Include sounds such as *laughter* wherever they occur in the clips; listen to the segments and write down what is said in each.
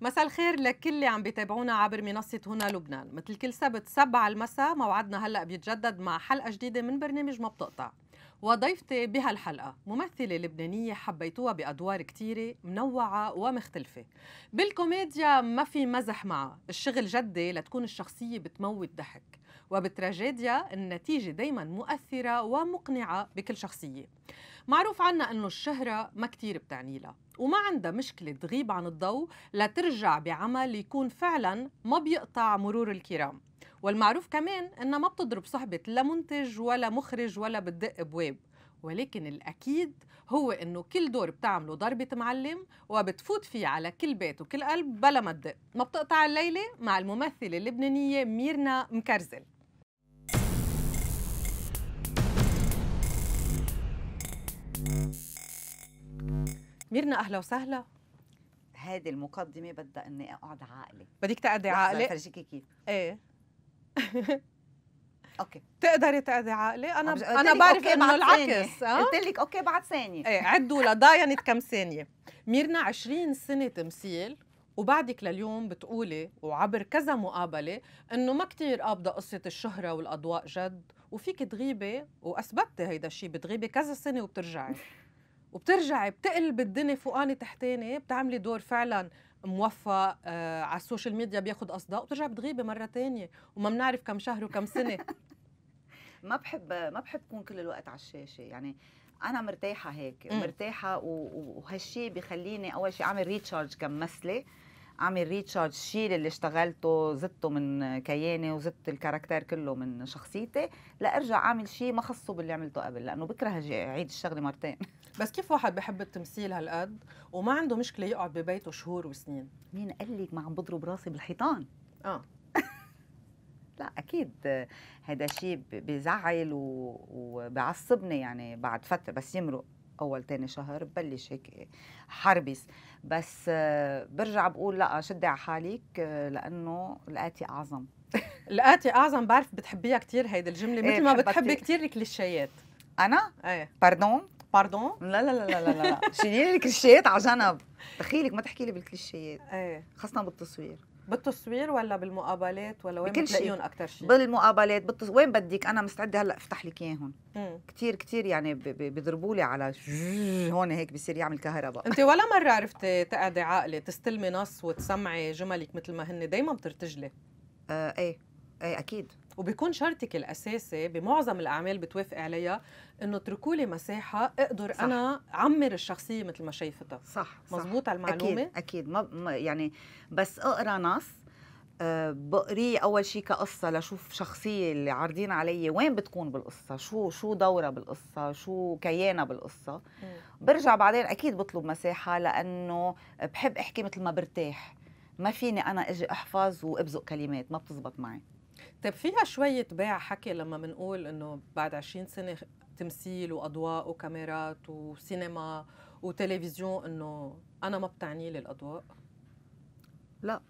مساء الخير لكل اللي عم بيتابعونا عبر منصة هنا لبنان مثل كل سبت سبعة المساء موعدنا هلأ بيتجدد مع حلقة جديدة من برنامج ما بتقطع وضيفتي بهالحلقة ممثلة لبنانية حبيتوها بأدوار كتيرة منوعة ومختلفة بالكوميديا ما في مزح معها الشغل جدي لتكون الشخصية بتموت ضحك وبالتراجيديا النتيجة دايما مؤثرة ومقنعة بكل شخصية معروف عنا أنه الشهرة ما كتير لها وما عندها مشكلة تغيب عن الضوء لترجع بعمل يكون فعلا ما بيقطع مرور الكرام والمعروف كمان أنها ما بتضرب صحبة لا منتج ولا مخرج ولا بتدق بواب ولكن الأكيد هو إنه كل دور بتعمله ضربة معلم وبتفوت فيه على كل بيت وكل قلب بلا ما تدق ما بتقطع الليلة مع الممثلة اللبنانية ميرنا مكرزل ميرنا اهلا وسهلا هذه المقدمه بدها اني اقعد عقلي بدك تقعدي عقلي فرجيكي كيف ايه *laughs* اوكي تقدري تقعدي عقلي انا انا بعرف انه العكس قلت لك اوكي بعد ثانيه ايه عدوا لضاينت كم ثانيه ميرنا 20 سنه تمثيل وبعدك لليوم بتقولي وعبر كذا مقابله انه ما كثير قابضه قصه الشهره والاضواء جد وفيك تغيبي واثبتي هيدا الشيء بتغيبي كذا سنه وبترجعي وبترجعي بتقلب الدنيا فوقاني تحتاني بتعملي دور فعلا موفق آه على السوشيال ميديا بياخد اصداء وبترجعي بتغيبي مره تانية وما بنعرف كم شهر وكم سنه *laughs* ما بحب ما بحب كون كل الوقت على الشاشه يعني انا مرتاحه هيك مرتاحه وهالشيء بخليني اول شيء اعمل ريتشارج كممثله عمي ريتشارد الشيء اللي اشتغلته زدته من كياني وزدت الكاركتير كله من شخصيتي لارجع اعمل شيء ما خصه باللي عملته قبل لانه بكره اعيد الشغله مرتين *laughs* بس كيف واحد بحب التمثيل هالقد وما عنده مشكله يقعد ببيته شهور وسنين مين قال لك ما عم بضرب راسي بالحيطان اه *laughs* لا اكيد هذا شيء بزعل وبعصبني يعني بعد فتره بس يمرق اول تاني شهر ببلش هيك حربس بس آه، برجع بقول لا شدي على حالك آه، لانه لقاتي اعظم *laughs* لقاتي اعظم بعرف بتحبيها كثير هيدي الجمله إيه، مثل ما بتحبي كثير الكليشيات انا؟ ايه باردون باردون؟ لا لا لا لا لا لا شيلي الكليشيات على جنب دخيلك ما تحكي لي بالكليشيات ايه خاصة بالتصوير بالتصوير ولا بالمقابلات ولا وين بتلاقيهم اكثر شيء؟ بالمقابلات بالتص... وين بدك انا مستعده هلا افتح لك اياهم كثير كثير يعني بيضربوا لي على هون هيك بصير يعمل كهرباء انت ولا مره عرفتي تقعدي عقلي تستلمي نص وتسمعي جملك مثل ما هن دائما بترتجلي آه ايه ايه اكيد وبيكون شرطك الاساسي بمعظم الاعمال بتوافقي عليها انه اتركوا لي مساحه اقدر صح. انا اعمر الشخصيه مثل ما شايفتها صح مزبوط على المعلومه اكيد اكيد ما يعني بس اقرا نص آه، بقري بقريه اول شيء كقصه لشوف شخصيه اللي عارضين علي وين بتكون بالقصه شو شو دورها بالقصه شو كيانها بالقصه برجع بعدين اكيد بطلب مساحه لانه بحب احكي مثل ما برتاح ما فيني انا اجي احفظ وابزق كلمات ما بتزبط معي طيب فيها شوية باع حكي لما بنقول انه بعد 20 سنة تمثيل واضواء وكاميرات وسينما وتلفزيون انه انا ما بتعني لي الاضواء لا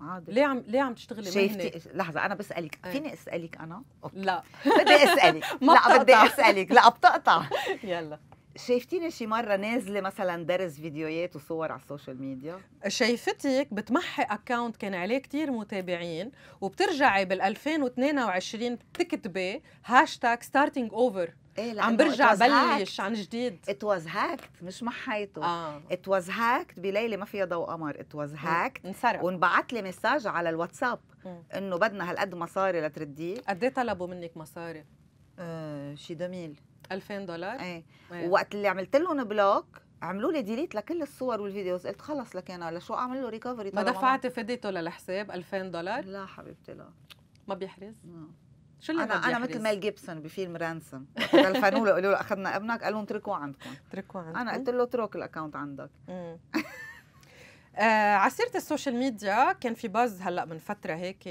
عادي ليه عم ليه عم تشتغلي شايفتي لحظه انا بسالك أي. فيني اسالك انا أوكي. لا بدي اسالك *laughs* لا بدي اسالك لا بتقطع *laughs* يلا شايفتيني شي مرة نازلة مثلا درس فيديوهات وصور على السوشيال ميديا؟ شايفتك بتمحي اكونت كان عليه كتير متابعين وبترجعي بال 2022 بتكتبي هاشتاج ستارتنج اوفر ايه عم برجع بلش عن جديد ات واز هاكت مش محيته ات واز هاكت بليله ما فيها ضوء قمر ات واز هاكت انسرق وانبعت لي مساج على الواتساب انه بدنا هالقد مصاري لترديه قد ايه طلبوا منك مصاري؟ آه شي دميل 2000 دولار ايه, وقت اللي عملت لهم بلوك عملوا لي ديليت لكل الصور والفيديوز قلت خلص لك انا لشو اعمل له ريكفري ما دفعتي فديته للحساب 2000 دولار لا حبيبتي لا ما بيحرز؟ لا شو اللي انا انا مثل ميل جيبسون بفيلم رانسم تلفنوا له قالوا له اخذنا ابنك قالوا لهم اتركوه عندكم اتركوه عندكم انا قلت له اترك الاكونت عندك *laughs* آه عسيرة السوشيال ميديا كان في باز هلا من فترة هيك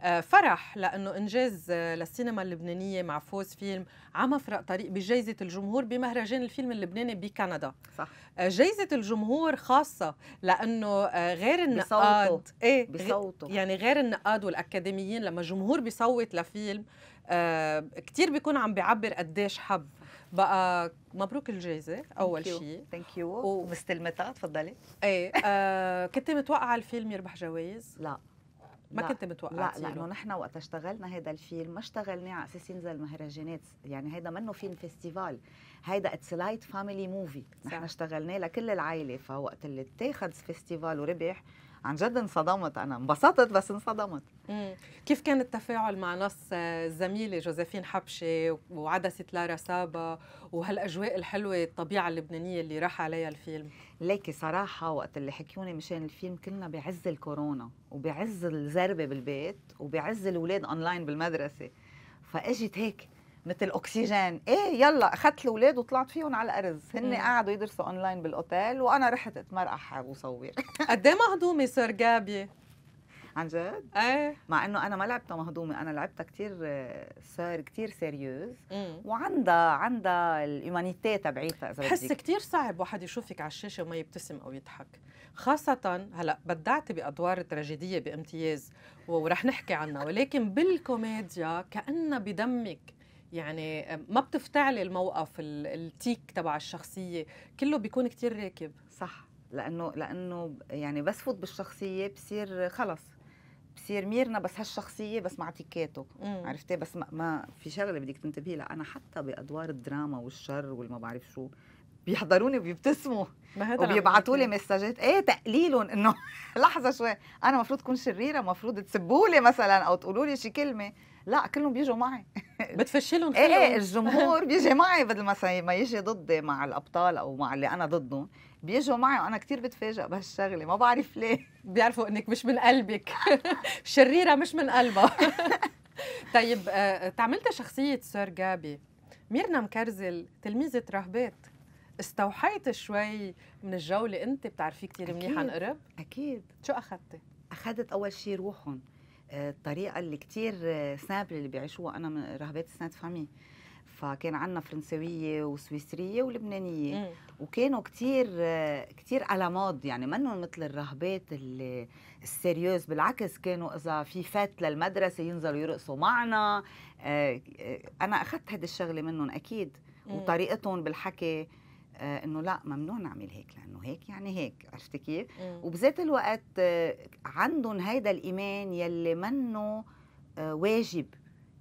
آه فرح لأنه إنجاز آه، للسينما اللبنانية مع فوز فيلم عم مفرق طريق بجائزة الجمهور بمهرجان الفيلم اللبناني بكندا صح آه جائزة الجمهور خاصة لأنه آه غير النقاد بصوته. إيه بصوته يعني غير النقاد والأكاديميين لما الجمهور بيصوت لفيلم آه كتير بيكون عم بيعبر قديش حب بقى مبروك الجائزه اول شيء ثانك يو ومستلمتها تفضلي ايه آه كنت متوقعه الفيلم يربح جوائز لا ما لا. كنت متوقعه لا لانه نحن وقت اشتغلنا هذا الفيلم ما اشتغلناه على اساس ينزل مهرجانات يعني هذا منه فيلم فيستيفال هيدا اتس لايت فاميلي موفي نحن اشتغلناه لكل العائله فوقت اللي اتاخذ فيستيفال وربح عن جد انصدمت انا انبسطت بس انصدمت مم. كيف كان التفاعل مع نص الزميله جوزيفين حبشه وعدسه لارا سابا وهالاجواء الحلوه الطبيعه اللبنانيه اللي راح عليها الفيلم ليكي صراحه وقت اللي حكيوني مشان الفيلم كنا بعز الكورونا وبعز الزربه بالبيت وبعز الاولاد اونلاين بالمدرسه فاجت هيك مثل اكسجين ايه يلا اخذت الاولاد وطلعت فيهم على الارز هن قعدوا يدرسوا اونلاين بالاوتيل وانا رحت اتمرقح وصور *laughs* قد ايه مهضومه صار جابيه عن جد؟ ايه مع انه انا ما لعبتها مهضومه انا لعبتها كثير سير كثير سيريوز وعندها عندها الايمانيتي تبعيتها اذا بحس كثير صعب واحد يشوفك على الشاشه وما يبتسم او يضحك خاصة هلا بدعتي بادوار تراجيدية بامتياز ورح نحكي عنها ولكن بالكوميديا كأنها بدمك يعني آه، ما بتفتعلي الموقف التيك تبع الشخصيه كله بيكون كتير راكب صح لانه لانه يعني بس فوت بالشخصيه بصير خلص بصير ميرنا بس هالشخصيه بس مع تيكاته عرفتي بس ما, ما في شغله بدك تنتبهي لها انا حتى بادوار الدراما والشر والما بعرف شو بيحضروني وبيبتسموا وبيبعثوا لي مسجات ايه تقليلهم انه *laughs* لحظه شوي انا المفروض اكون شريره المفروض تسبوا لي مثلا او تقولوا لي شي كلمه لا كلهم بيجوا معي *laughs* بتفشلهم إيه، إيه، كلهم ايه الجمهور *laughs* بيجي معي بدل ما ما يجي ضدي مع الابطال او مع اللي انا ضدهم بيجوا معي وانا كثير بتفاجئ بهالشغله ما بعرف ليه بيعرفوا انك مش من قلبك *laughs* شريره مش من قلبها طيب آه، آه، تعملت شخصيه سير جابي ميرنا مكرزل تلميذه رهبات استوحيت شوي من الجو اللي انت بتعرفيه كثير منيح عن قرب اكيد شو اخذتي؟ اخذت اول شيء روحهم الطريقه اللي كتير سامبل اللي بيعيشوها انا من رهبات سنات فامي فكان عندنا فرنسويه وسويسريه ولبنانيه مم. وكانوا كتير كتير على مود يعني منهم مثل الرهبات السيريوز بالعكس كانوا اذا في فات للمدرسه ينزلوا يرقصوا معنا آه، آه، انا اخذت هذه الشغله منهم اكيد مم. وطريقتهم بالحكي آه انه لا ممنوع نعمل هيك لانه هيك يعني هيك عرفتي كيف وبذات الوقت آه عندهم هيدا الايمان يلي منه آه واجب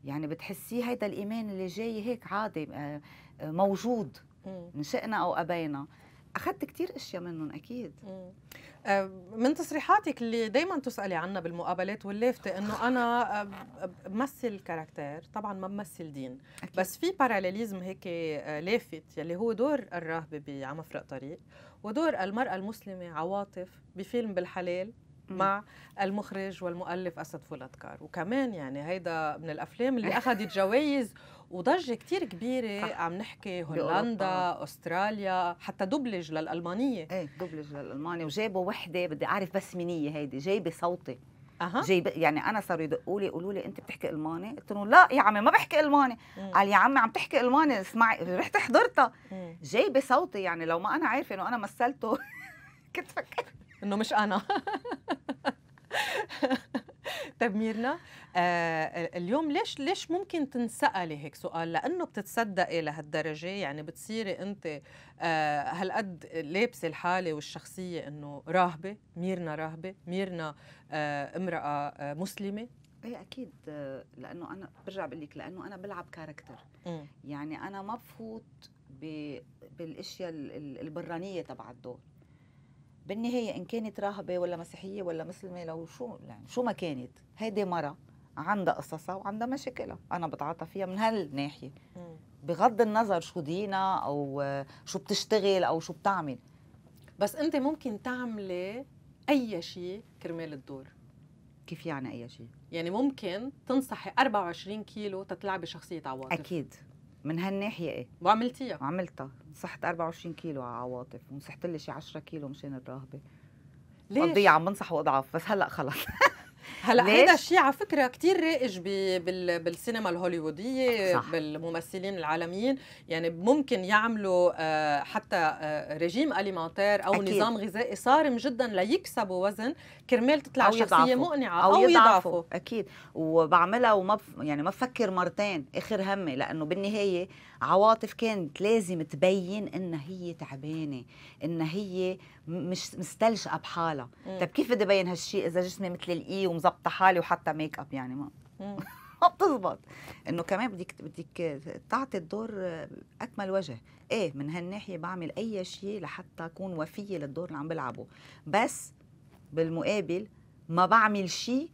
يعني بتحسيه هيدا الايمان اللي جاي هيك عادي آه, آه، موجود من شئنا او ابينا آه اخذت كثير اشياء منهم اكيد آه، من تصريحاتك اللي دائما تسالي عنها بالمقابلات واللافته انه انا آه، بمثل كاركتير طبعا ما بمثل دين أكيد. بس في باراليزم هيك آه، لافت يلي هو دور الراهبه بعمفرق طريق ودور المراه المسلمه عواطف بفيلم بالحلال مع المخرج والمؤلف اسد فولادكار وكمان يعني هيدا من الافلام اللي اخذت جوائز وضجه كثير كبيره عم نحكي هولندا استراليا حتى دبلج للالمانيه ايه دبلج للالمانيه وجابوا وحده بدي اعرف بس مين هي هيدي جايبه صوتي اها جايب يعني انا صاروا يدقوا لي يقولوا لي انت بتحكي الماني قلت لهم لا يا عمي ما بحكي الماني مم. قال يا عمي عم تحكي الماني اسمعي رحت حضرتها جايبه صوتي يعني لو ما انا عارفه انه انا مثلته *laughs* كنت فكرت انه مش انا *laughs* ميرنا آه اليوم ليش ليش ممكن تنسالي هيك سؤال لانه بتتصدقي لهالدرجه يعني بتصيري انت آه هالقد لابسه الحاله والشخصيه انه راهبه ميرنا راهبه ميرنا آه امراه آه مسلمه ايه اكيد آه، لانه انا برجع بقول لك لانه انا بلعب كاركتر يعني انا ما بفوت بالاشياء البرانيه تبع الدور بالنهايه ان كانت راهبه ولا مسيحيه ولا مسلمه لو شو يعني شو ما كانت هيدي مره عندها قصصها وعندها مشاكلها انا بتعاطى فيها من هالناحيه بغض النظر شو دينها او شو بتشتغل او شو بتعمل بس انت ممكن تعملي اي شيء كرمال الدور كيف يعني اي شيء يعني ممكن تنصحي 24 كيلو تتلعبي شخصيه عواطف اكيد من هالناحيه ايه وعملتيها وعملتها نصحت 24 كيلو على عواطف ونصحت لي شي 10 كيلو مشان الرهبه ليش؟ قضية عم بنصح واضعف بس هلا خلص *laughs* هلا هيدا الشيء على فكره كثير رائج بالسينما الهوليووديه صح. بالممثلين العالميين يعني ممكن يعملوا آه، حتى آه، ريجيم اليمنتير او أكيد. نظام غذائي صارم جدا ليكسبوا وزن كرمال تطلع شخصيه يضعفوا. مقنعه او, أو يضعفوا. يضعفوا اكيد وبعملها وما بف... يعني ما بفكر مرتين اخر همي لانه بالنهايه عواطف كانت لازم تبين انها هي تعبانه انها هي مش مستلشقه بحالها طب كيف بدي ابين هالشيء اذا جسمي مثل الاي مظبطه حالي وحتى ميك اب يعني ما *laughs* ما بتزبط انه كمان بدك بدك تعطي الدور اكمل وجه ايه من هالناحيه بعمل اي شيء لحتى اكون وفيه للدور اللي عم بلعبه بس بالمقابل ما بعمل شيء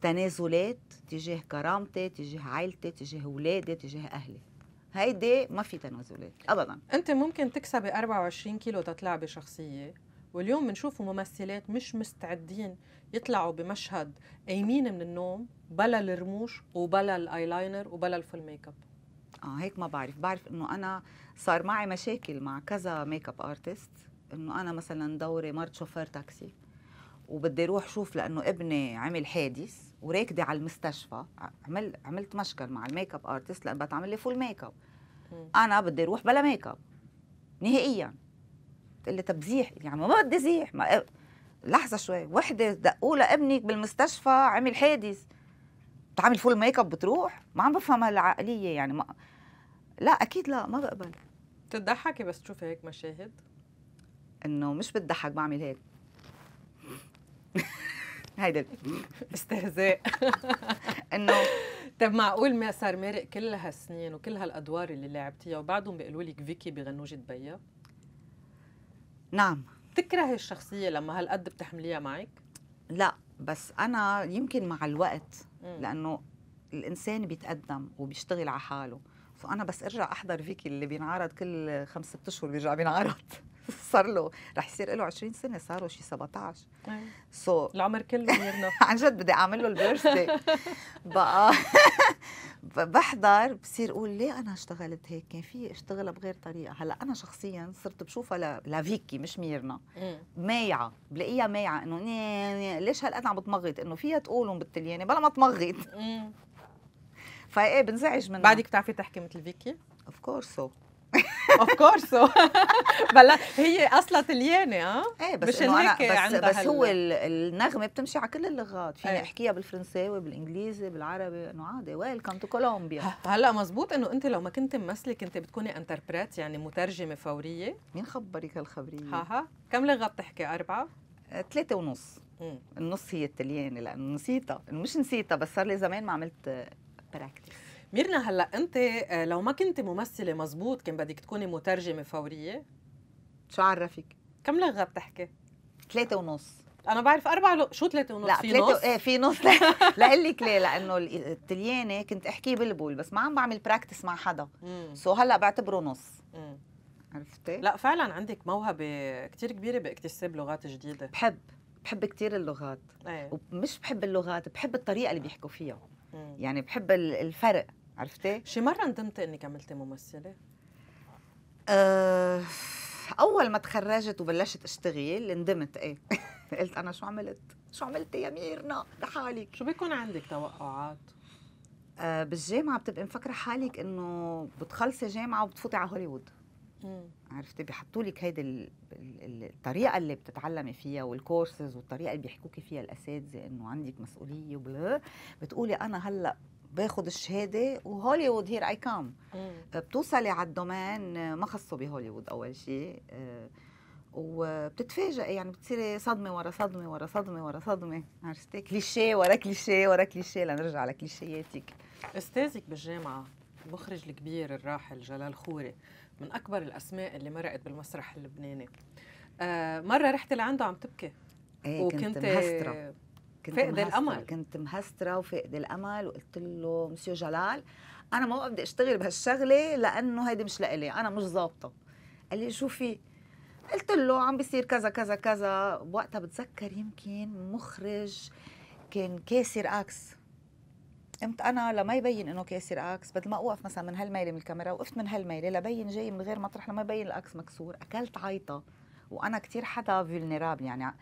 تنازلات تجاه كرامتي تجاه عائلتي تجاه اولادي تجاه اهلي هيدي ما في تنازلات ابدا انت ممكن تكسبي 24 كيلو تطلع بشخصيه واليوم بنشوف ممثلات مش مستعدين يطلعوا بمشهد قايمين من النوم بلا الرموش وبلا الايلاينر وبلا الفول ميك اب اه هيك ما بعرف بعرف انه انا صار معي مشاكل مع كذا ميك اب ارتست انه انا مثلا دوري مرت شوفير تاكسي وبدي اروح شوف لانه ابني عمل حادث وراكده على المستشفى عمل عملت مشكل مع الميك اب ارتست لان بتعمل لي فول ميك اب انا بدي اروح بلا ميك اب نهائيا تقول لي طب زيح يعني ما بدي زيح ما لحظه شوي وحده دقوا لابنك بالمستشفى عمل حادث بتعمل فول ميك اب بتروح ما عم بفهم هالعقليه يعني ما لا اكيد لا ما بقبل بتضحكي بس تشوفي هيك مشاهد انه مش بتضحك بعمل هيك *laughs* هيدا استهزاء *laughs* انه طب معقول ما صار مارق كل هالسنين وكل هالادوار اللي لعبتيها وبعدهم بيقولوا لك فيكي بغنوجة بيا نعم بتكرهي الشخصية لما هالقد بتحمليها معك؟ لا بس أنا يمكن مع الوقت مم. لأنه الإنسان بيتقدم وبيشتغل على حاله فأنا بس أرجع أحضر فيكي اللي بينعرض كل خمسة أشهر بيرجع بينعرض *laughs* صار له رح يصير له 20 سنه صار له شي 17 سو أيوة. so العمر كله غيرنا *laughs* عن جد بدي اعمل له البيرثدي *laughs* بقى بحضر بصير اقول ليه انا اشتغلت هيك كان في اشتغلها بغير طريقه هلا انا شخصيا صرت بشوفها لفيكي مش ميرنا مايعه بلاقيها مايعه انه ليش هالقد عم بتمغط انه فيها تقولهم بالتليانه بلا ما تمغط فايه بنزعج منها بعدك بتعرفي تحكي مثل فيكي؟ اوف كورس سو اوف كورس *laughs* بلا هي اصلا طليانه اه ايه بس مش أنا بس, بس هو النغمه بتمشي على كل اللغات فيني ايه. احكيها بالفرنساوي بالانجليزي بالعربي انه عادي ويلكم تو كولومبيا هلا مزبوط انه انت لو ما كنت ممثله كنت بتكوني انتربريت يعني مترجمه فوريه مين خبرك هالخبريه ها ها كم لغه بتحكي اربعه ثلاثة آه، ونص مم. النص هي التليانة لأنه نسيتها مش نسيتها بس صار لي زمان ما عملت براكتس آه، ميرنا هلا انت آه، لو ما كنت ممثله مزبوط كان بدك تكوني مترجمه فوريه شو عرفك كم لغه بتحكي ثلاثة ونص انا بعرف اربع لغ... شو ثلاثة ونص لا في تلاتة... نص ايه في نص لا *laughs* لك ليه لانه الطلياني كنت احكي بالبول بس ما عم بعمل براكتس مع حدا سو هلا بعتبره نص عرفتي لا فعلا عندك موهبه كثير كبيره باكتساب لغات جديده بحب بحب كثير اللغات أيه. ومش بحب اللغات بحب الطريقه اللي بيحكوا فيها يعني بحب الفرق عرفتي شي مره ندمتي اني كملتي ممثله آه، اول ما تخرجت وبلشت اشتغل ندمت ايه *laughs* قلت انا شو عملت شو عملت يا ميرنا لحالك شو بيكون عندك توقعات آه، بالجامعه بتبقي مفكره حالك انه بتخلصي جامعه وبتفوتي على هوليوود عرفتي بيحطوا لك هيدي الطريقه اللي بتتعلمي فيها والكورسز والطريقه اللي بيحكوكي فيها الاساتذه انه عندك مسؤوليه وبلا بتقولي انا هلا باخذ الشهاده وهوليوود هير اي كام بتوصلي على الدومين ما خصه بهوليوود اول شيء آه، وبتتفاجئي يعني بتصيري صدمه ورا صدمه ورا صدمه ورا صدمه عرفتي كليشيه ورا كليشيه ورا كليشيه لنرجع لكليشياتك استاذك بالجامعه المخرج الكبير الراحل جلال خوري من أكبر الأسماء اللي مرقت بالمسرح اللبناني آه مرة رحت لعنده عم تبكي ايه وكنت كنت مهسترة كنت فقد الأمل كنت مهسترة وفقد الأمل وقلت له مسيو جلال أنا ما بدي أشتغل بهالشغلة لأنه هيدي مش لإلي أنا مش ظابطة قال لي شو في قلت له عم بيصير كذا كذا كذا بوقتها بتذكر يمكن مخرج كان كاسر اكس قمت انا لما يبين انه كاسر اكس بدل ما اوقف مثلا من هالميله من الكاميرا وقفت من هالميله لبين جاي من غير مطرح لما يبين الاكس مكسور اكلت عيطه وانا كثير حدا فيلنراب يعني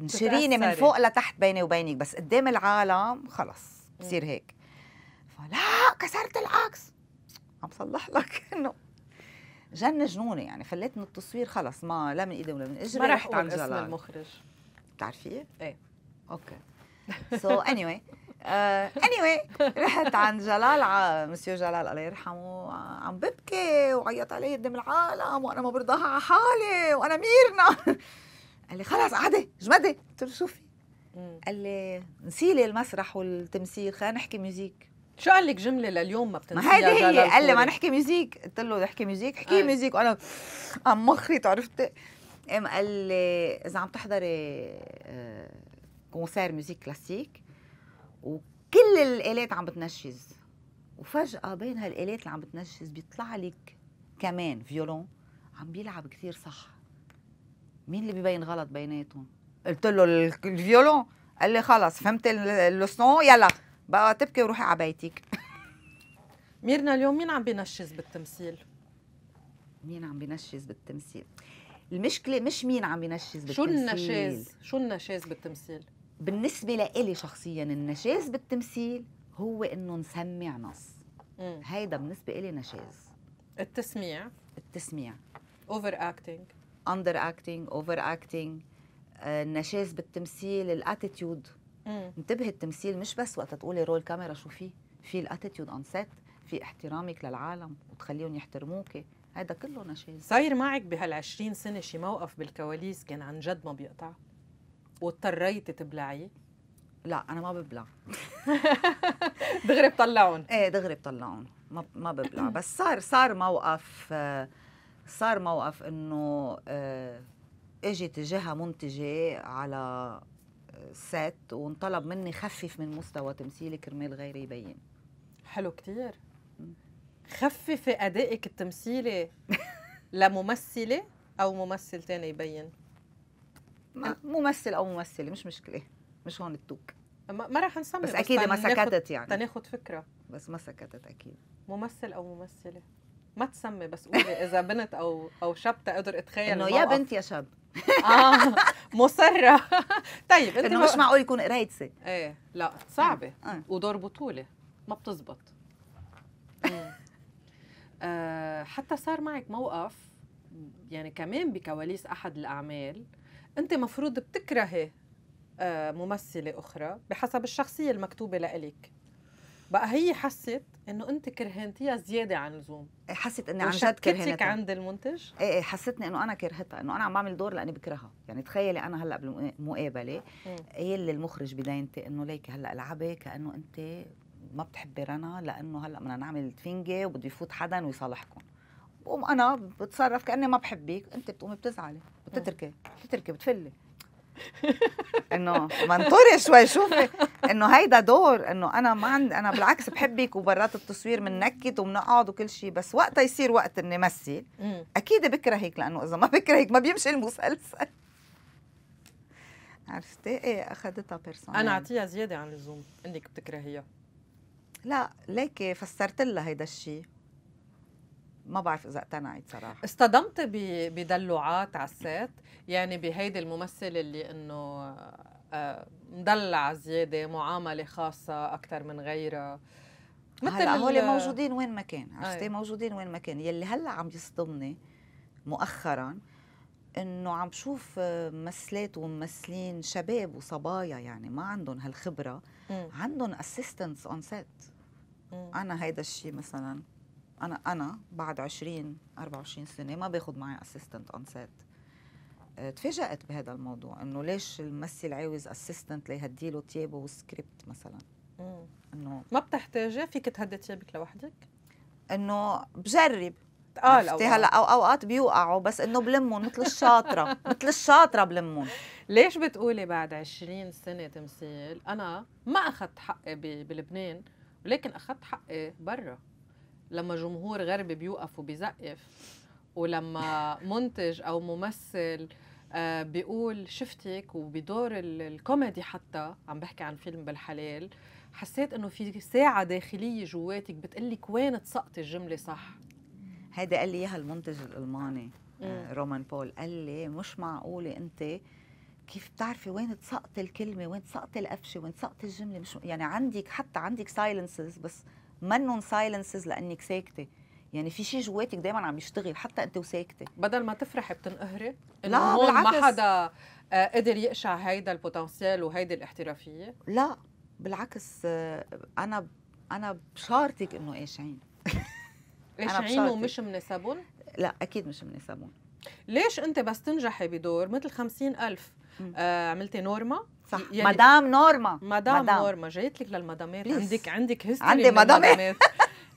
انشريني من فوق لتحت بيني وبينك بس قدام العالم خلص بصير هيك فلا كسرت العكس عم صلح لك *laughs* انه جن جنوني يعني فليت من التصوير خلص ما لا من ايدي ولا من اجري ما رحت عن جلال اسم المخرج بتعرفيه؟ ايه اوكي سو اني واي اني آه، anyway, رحت عند جلال ع... مسيو جلال الله يرحمه عم ببكي وعيط علي قدام العالم وانا ما برضاها على حالي وانا ميرنا قال لي خلص قعدي جمدي قلت له شوفي قال لي نسيلي المسرح والتمثيل خلينا نحكي ميوزيك شو قال لك جمله لليوم ما بتنسيها ما هيدي هي قال لي ما نحكي ميوزيك قلت له نحكي ميوزيك احكي آه. ميوزيك وانا عم مخي عرفتي قام قال لي اذا عم تحضري كونسير آه، ميوزيك كلاسيك وكل الالات عم بتنشز وفجاه بين هالالات اللي عم بتنشز بيطلع لك كمان فيولون عم بيلعب كثير صح مين اللي ببين غلط بيناتهم قلت له الفيولون قال لي خلص فهمت اللوسون يلا بقى تبكي وروحي على بيتك *laughs* ميرنا اليوم مين عم بينشز بالتمثيل مين عم بينشز بالتمثيل المشكله مش مين عم بينشز بالتمثيل شو النشاز شو النشاز بالتمثيل بالنسبه لإلي شخصيا النشاز بالتمثيل هو انه نسمع نص مم. هيدا بالنسبه إلي نشاز التسميع التسميع اوفر اكتينج اندر اكتينج اوفر اكتينج النشاز بالتمثيل الاتيتيود انتبهي التمثيل مش بس وقت تقولي رول كاميرا شو فيه في الاتيتيود اون سيت في احترامك للعالم وتخليهم يحترموك هذا كله نشاز صاير معك بهال 20 سنه شي موقف بالكواليس كان عن جد ما بيقطع واضطريتي تبلعيه لا انا ما ببلع *laughs* دغري بطلعهم ايه دغري بطلعهم ما ما ببلع بس صار صار موقف صار موقف انه آه، اجت جهه منتجه على سيت وانطلب مني خفف من مستوى تمثيلي كرمال غيري يبين حلو كتير خففي ادائك التمثيلي *laughs* لممثله او ممثل تاني يبين ممثل او ممثله مش مشكله مش هون التوك ما راح نسمي بس, بس اكيد ما سكتت يعني تناخد فكره بس ما سكتت اكيد ممثل او ممثله ما تسمي بس قولي اذا بنت او او شاب تقدر اتخيل انه يا بنت يا شاب اه مصره *laughs* طيب انت انه مش معقول يكون قرايتسي ايه لا صعبه آه،, آه. ودور بطوله ما بتزبط *laughs* آه حتى صار معك موقف يعني كمان بكواليس احد الاعمال انت مفروض بتكرهي آه، ممثله اخرى بحسب الشخصيه المكتوبه لإلك بقى هي حست انه انت كرهنتيها زياده عن اللزوم إيه، حست اني عن جد كرهنتها عند المنتج ايه ايه حستني انه انا كرهتها انه انا عم بعمل دور لاني بكرهها يعني تخيلي انا هلا بالمقابله يلي المخرج بداينتي انه ليك هلا العبي كانه انت ما بتحبي رنا لانه هلا بدنا نعمل تفينجه وبده يفوت حدا ويصالحكم بقوم انا بتصرف كاني ما بحبك انت بتقومي بتزعلي بتتركي بتتركي بتفلي *laughs* انه منطوري شوي شوفي انه هيدا دور انه انا ما عندي انا بالعكس بحبك وبرات التصوير بنكت وبنقعد وكل شيء بس وقتها يصير وقت اني مثل اكيد بكرهك لانه اذا ما بكرهك ما بيمشي المسلسل *laughs* عرفتي ايه اخذتها بيرسونال انا اعطيها زياده عن اللزوم انك بتكرهيها لا ليكي فسرت لها هيدا الشيء ما بعرف اذا اقتنعت صراحه اصطدمت بدلوعات على السات يعني بهيدي الممثله اللي انه آه، مدلعه زياده معامله خاصه اكثر من غيرها مثل هلا هول موجودين وين ما كان عرفتي أيه. موجودين وين ما كان يلي هلا عم يصدمني مؤخرا انه عم بشوف ممثلات آه، وممثلين شباب وصبايا يعني ما عندهم هالخبره عندهم اسيستنتس اون سيت انا هيدا الشيء مثلا انا انا بعد 20 24 سنه ما باخذ معي اسيستنت اون سيت تفاجأت بهذا الموضوع انه ليش الممثل عاوز اسيستنت ليهدي له ثيابه وسكريبت مثلا انه ما بتحتاجي فيك تهدي ثيابك لوحدك انه بجرب اه هلا او اوقات بيوقعوا بس انه بلمهم مثل الشاطره *laughs* مثل الشاطره بلمهم ليش بتقولي بعد 20 سنه تمثيل انا ما اخذت حقي بلبنان ولكن اخذت حقي برا لما جمهور غربي بيوقف وبيزقف ولما منتج او ممثل آه، بيقول شفتك وبدور الكوميدي حتى عم بحكي عن فيلم بالحلال حسيت انه في ساعه داخليه جواتك بتقلك وين تسقطي الجمله صح هيدا قال لي اياها المنتج الالماني آه، مم. رومان بول قال لي مش معقوله انت كيف بتعرفي وين تسقطي الكلمه وين تسقطي القفشه وين تسقطي الجمله مش يعني عندك حتى عندك سايلنسز بس منن سايلنسز لانك ساكته يعني في شيء جواتك دايما عم يشتغل حتى انت وساكته بدل ما تفرحي بتنقهري لا هون ما حدا آه، قدر يقشع هيدا البوتنسيال وهيدي الاحترافيه لا بالعكس آه، انا انا بشارتك انه قاشعين *laughs* قاشعين ومش مناسبهم لا اكيد مش مناسبهم ليش انت بس تنجحي بدور مثل خمسين ألف آه عملتي نورما صح يعني مدام نورما مدام, مدام. نورما جيت لك للمدامات عندك عندك هيستوري عندي مدامات *laughs*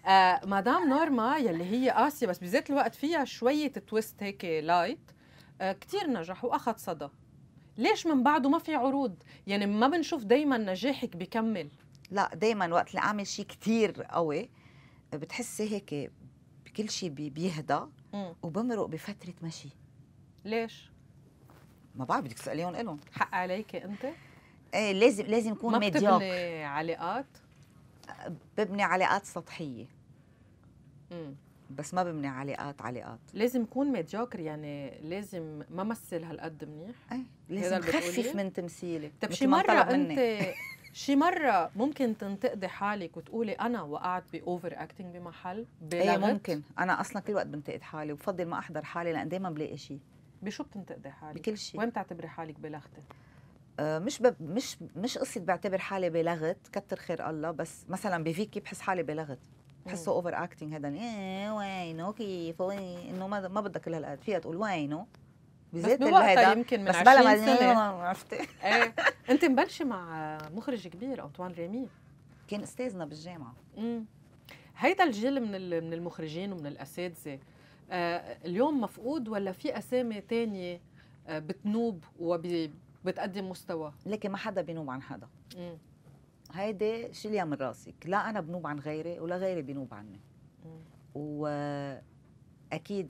آه مدام نورما يلي هي قاسيه بس بذات الوقت فيها شويه تويست هيك لايت آه كثير نجح واخذ صدى ليش من بعده ما في عروض يعني ما بنشوف دايما نجاحك بكمل لا دايما وقت اللي اعمل شيء كثير قوي بتحسي هيك بكل شيء بيهدى وبمرق بفتره مشي ليش ما بعرف بدك تساليهم الهم حق عليك انت؟ ايه لازم لازم يكون ميديوك ما بتبني علاقات؟ ببني علاقات سطحيه امم بس ما ببني علاقات علاقات لازم يكون ميديوكر يعني لازم ما مثل هالقد منيح ايه لازم خفف من تمثيلي طيب شي مره انت شي مرة ممكن تنتقدي حالك وتقولي أنا وقعت بأوفر أكتينج بمحل؟ ايه ممكن أنا أصلا كل وقت بنتقد حالي وبفضل ما أحضر حالي لأن دايما بلاقي شيء بشو بتنتقدي حالك؟ بكل شيء وين بتعتبري حالك بلغتي؟ آه، مش ب... مش مش قصه بعتبر حالي بلغت كتر خير الله بس مثلا بفيكي بحس حالي بلغت بحسه اوفر اكتنج هذا إيه، وينه كيف انه ما ما بدك كل هالقد فيها تقول وينه بزيت هذا يمكن من بس بلا ما *laughs* عرفتي ايه انت مبلشه مع مخرج كبير انطوان ريمي كان استاذنا بالجامعه امم هيدا الجيل من من المخرجين ومن الاساتذه آه، اليوم مفقود ولا في اسامي تانية آه، بتنوب وبتقدم مستوى لكن ما حدا بينوب عن حدا هيدي شيليها من راسك لا انا بنوب عن غيري ولا غيري بنوب عني واكيد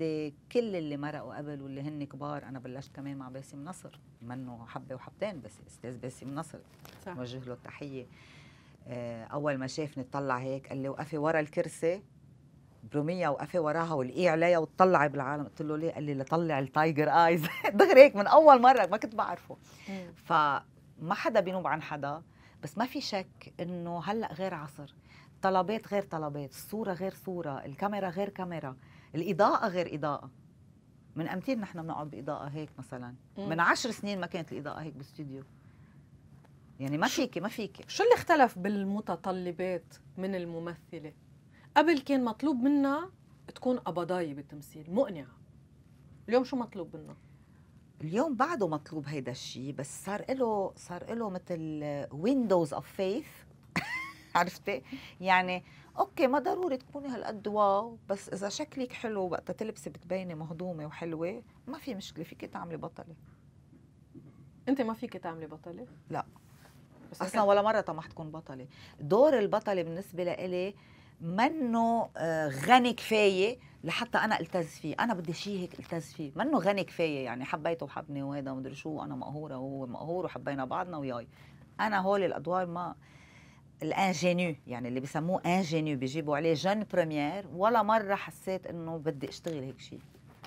كل اللي مرقوا قبل واللي هن كبار انا بلشت كمان مع باسم نصر منه حبه وحبتين بس استاذ باسم نصر صح. نوجه له التحيه آه، اول ما شافني طلع هيك قال لي وقفي ورا الكرسي برومية وقفي وراها ولقي عليها وتطلعي بالعالم قلت له ليه قال لي لطلع التايجر ايز آه، *laughs* دغري هيك من اول مره ما كنت بعرفه فما حدا بينوب عن حدا بس ما في شك انه هلا غير عصر طلبات غير طلبات الصوره غير صوره الكاميرا غير كاميرا الاضاءه غير اضاءه من امتين نحن بنقعد باضاءه هيك مثلا من عشر سنين ما كانت الاضاءه هيك بالاستوديو يعني ما فيكي ما فيكي شو اللي اختلف بالمتطلبات من الممثله قبل كان مطلوب منا تكون قبضايه بالتمثيل مقنعه اليوم شو مطلوب منا اليوم بعده مطلوب هيدا الشيء بس صار له صار له مثل ويندوز اوف فيث عرفتي يعني اوكي ما ضروري تكوني هالقد واو بس اذا شكلك حلو وقتها تلبسي بتبيني مهضومه وحلوه ما في مشكله فيك تعملي بطله انت ما فيك تعملي بطله لا اصلا ولا مره طمحت تكون بطله دور البطله بالنسبه لإلي منه آه، غني كفايه لحتى انا التز فيه انا بدي شيء هيك التز فيه منه غني كفايه يعني حبيته وحبني وهذا ومدري شو وانا مقهوره وهو مقهور وحبينا بعضنا وياي انا هول الادوار ما الانجينيو يعني اللي بسموه انجينيو بيجيبوا عليه جن بريمير ولا مره حسيت انه بدي اشتغل هيك شيء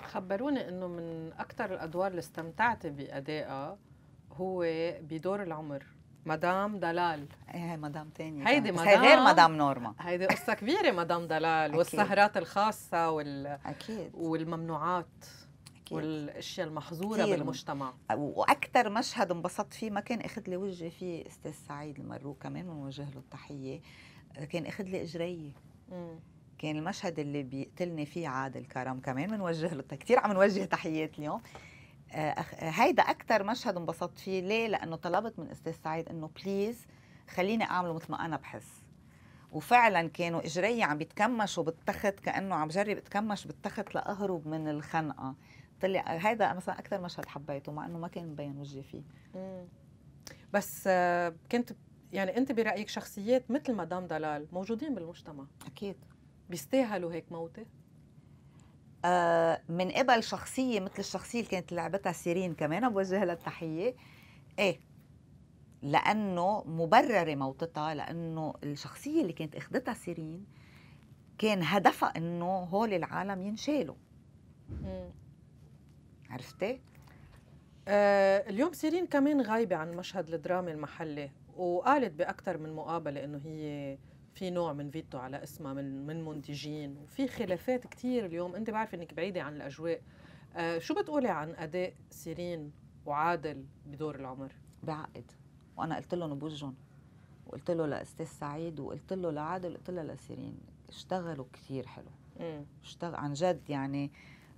خبروني انه من اكثر الادوار اللي استمتعتي بادائها هو بدور العمر مدام دلال ايه مدام تانية هيدي مدام هي غير مدام نورما هيدي قصه كبيره مدام دلال والسهرات الخاصه وال اكيد والممنوعات أكيد. والاشياء المحظوره كتير. بالمجتمع واكثر مشهد انبسطت فيه ما كان اخذ لي وجهي فيه استاذ سعيد المروق كمان بنوجه له التحيه كان اخذ لي اجري كان المشهد اللي بيقتلني فيه عادل كرم كمان بنوجه له كثير عم نوجه تحيات اليوم آه، آه، هيدا اكثر مشهد انبسطت فيه ليه لانه طلبت من استاذ سعيد انه بليز خليني اعمله مثل ما انا بحس وفعلا كانوا اجري عم بيتكمشوا بالتخت كانه عم جرب اتكمش بالتخت لاهرب من الخنقه طلع هيدا مثلا اكثر مشهد حبيته مع انه ما كان مبين وجهي فيه مم. بس آه، كنت يعني انت برايك شخصيات مثل مدام دلال موجودين بالمجتمع اكيد بيستاهلوا هيك موته آه، من قبل شخصيه مثل الشخصيه اللي كانت لعبتها سيرين كمان بوجه لها التحيه ايه لانه مبرره موتتها لانه الشخصيه اللي كانت اخذتها سيرين كان هدفها انه هول العالم ينشالوا عرفتي؟ آه اليوم سيرين كمان غايبه عن مشهد الدرامي المحلي وقالت باكثر من مقابله انه هي في نوع من فيتو على اسمها من من منتجين وفي خلافات كثير اليوم انت بعرف انك بعيده عن الاجواء آه شو بتقولي عن اداء سيرين وعادل بدور العمر بعقد وانا قلت لهم بوجههم وقلت له لاستاذ سعيد وقلت له لعادل وقلت له لسيرين اشتغلوا كثير حلو اشتغل عن جد يعني